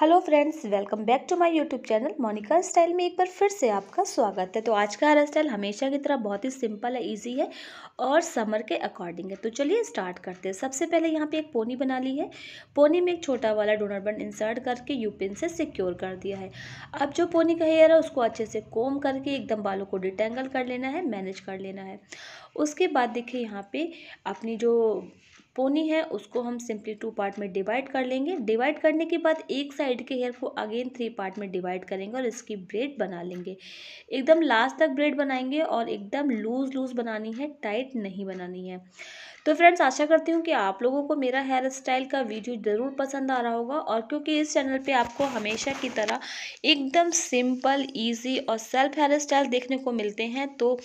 hello friends welcome back to my YouTube channel Monika style में एक बार फिर से आपका स्वागत है तो आज का हेयर स्टाइल हमेशा की तरह बहुत ही सिंपल है इजी है और समर के अकॉर्डिंग है तो चलिए स्टार्ट करते हैं सबसे पहले यहाँ पे एक पोनी बना ली है पोनी में एक छोटा वाला डोनर बन इंसर्ट करके यू पिन से सिक्योर कर दिया है अब जो पोनी का हेयर है उसको अच्छे से कोम करके एकदम बालों को डिटेंगल कर लेना है मैनेज कर लेना है उसके बाद देखिए यहाँ पर अपनी जो पोनी है उसको हम सिंपली टू पार्ट में डिवाइड कर लेंगे डिवाइड करने के बाद एक साइड के हेयर को अगेन थ्री पार्ट में डिवाइड करेंगे और इसकी ब्रेड बना लेंगे एकदम लास्ट तक ब्रेड बनाएंगे और एकदम लूज़ लूज़ बनानी है टाइट नहीं बनानी है तो फ्रेंड्स आशा करती हूँ कि आप लोगों को मेरा हेयर स्टाइल का वीडियो ज़रूर पसंद आ रहा होगा और क्योंकि इस चैनल पे आपको हमेशा की तरह एकदम सिंपल इजी और सेल्फ हेयर स्टाइल देखने को मिलते हैं तो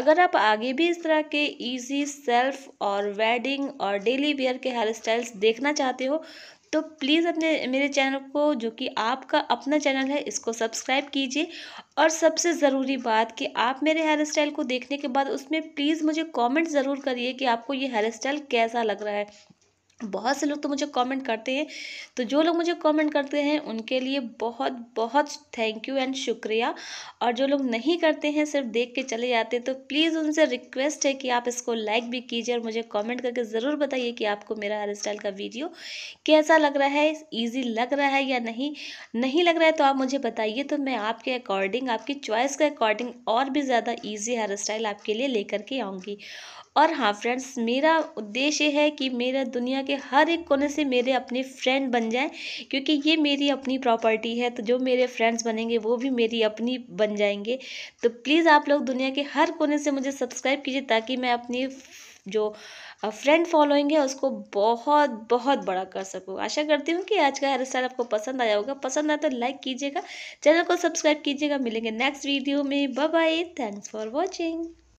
अगर आप आगे भी इस तरह के इजी सेल्फ और वेडिंग और डेली वेयर के हेयर स्टाइल्स देखना चाहते हो तो प्लीज़ अपने मेरे चैनल को जो कि आपका अपना चैनल है इसको सब्सक्राइब कीजिए और सबसे ज़रूरी बात कि आप मेरे हेयर स्टाइल को देखने के बाद उसमें प्लीज़ मुझे कमेंट ज़रूर करिए कि आपको ये हेयर स्टाइल कैसा लग रहा है बहुत से लोग तो मुझे कमेंट करते हैं तो जो लोग मुझे कमेंट करते हैं उनके लिए बहुत बहुत थैंक यू एंड शुक्रिया और जो लोग नहीं करते हैं सिर्फ देख के चले जाते हैं तो प्लीज़ उनसे रिक्वेस्ट है कि आप इसको लाइक भी कीजिए और मुझे कमेंट करके ज़रूर बताइए कि आपको मेरा हेयर स्टाइल का वीडियो कैसा लग रहा है ईजी लग रहा है या नहीं नहीं लग रहा है तो आप मुझे बताइए तो मैं आपके अकॉर्डिंग आपकी चॉइस के अकॉर्डिंग और भी ज़्यादा ईजी हेयर स्टाइल आपके लिए लेकर के आऊँगी और हाँ फ्रेंड्स मेरा उद्देश्य है कि मेरा दुनिया के हर एक कोने से मेरे अपने फ्रेंड बन जाएं क्योंकि ये मेरी अपनी प्रॉपर्टी है तो जो मेरे फ्रेंड्स बनेंगे वो भी मेरी अपनी बन जाएंगे तो प्लीज़ आप लोग दुनिया के हर कोने से मुझे सब्सक्राइब कीजिए ताकि मैं अपनी जो फ्रेंड फॉलोइंग है उसको बहुत बहुत बड़ा कर सकूँ आशा करती हूँ कि आज का हेयर स्टाइल आपको पसंद आया होगा पसंद आया तो लाइक कीजिएगा चैनल को सब्सक्राइब कीजिएगा मिलेंगे नेक्स्ट वीडियो में bye bye thanks for watching